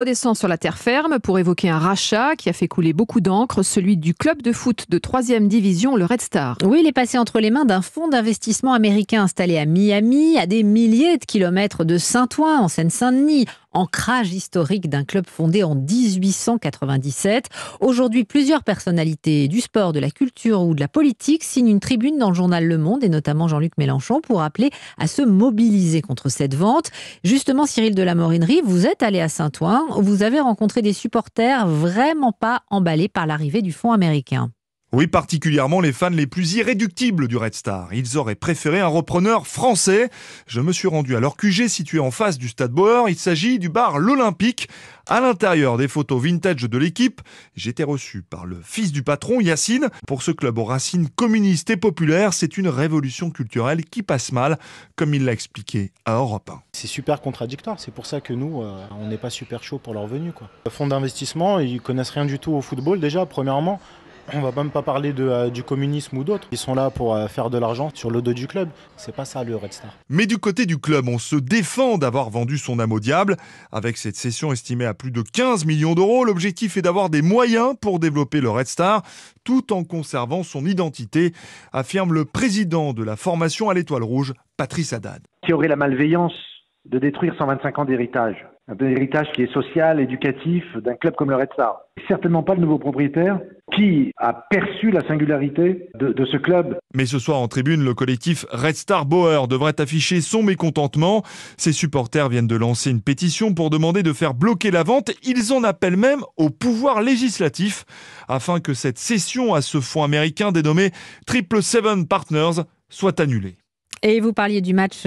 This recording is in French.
Redescend sur la terre ferme pour évoquer un rachat qui a fait couler beaucoup d'encre, celui du club de foot de troisième division, le Red Star. Oui, il est passé entre les mains d'un fonds d'investissement américain installé à Miami, à des milliers de kilomètres de Saint-Ouen, en Seine-Saint-Denis ancrage historique d'un club fondé en 1897. Aujourd'hui, plusieurs personnalités du sport, de la culture ou de la politique signent une tribune dans le journal Le Monde et notamment Jean-Luc Mélenchon pour appeler à se mobiliser contre cette vente. Justement, Cyril de la Morinerie, vous êtes allé à Saint-Ouen, vous avez rencontré des supporters vraiment pas emballés par l'arrivée du fonds américain. Oui, particulièrement les fans les plus irréductibles du Red Star. Ils auraient préféré un repreneur français. Je me suis rendu à leur QG situé en face du Stade Boer. Il s'agit du bar L'Olympique. À l'intérieur des photos vintage de l'équipe, j'étais reçu par le fils du patron, Yacine. Pour ce club aux racines communistes et populaires, c'est une révolution culturelle qui passe mal, comme il l'a expliqué à Europe 1. C'est super contradictoire. C'est pour ça que nous, euh, on n'est pas super chaud pour leur venue. Quoi. Le fonds d'investissement, ils connaissent rien du tout au football déjà, premièrement. On va même pas parler euh, du communisme ou d'autres. Ils sont là pour euh, faire de l'argent sur le dos du club. C'est pas ça le Red Star. Mais du côté du club, on se défend d'avoir vendu son âme au diable. Avec cette cession estimée à plus de 15 millions d'euros, l'objectif est d'avoir des moyens pour développer le Red Star tout en conservant son identité, affirme le président de la formation à l'étoile rouge, Patrice Haddad. Qui aurait la malveillance de détruire 125 ans d'héritage un héritage qui est social, éducatif, d'un club comme le Red Star. Certainement pas le nouveau propriétaire, a perçu la singularité de, ce club. Mais ce soir en tribune, le collectif Red Star Bauer devrait afficher son mécontentement. Ses supporters viennent de lancer une pétition pour demander de faire bloquer la vente. Ils en appellent même au pouvoir législatif afin que cette cession à ce fonds américain dénommé Triple Seven Partners soit annulée. Et vous parliez du match euh,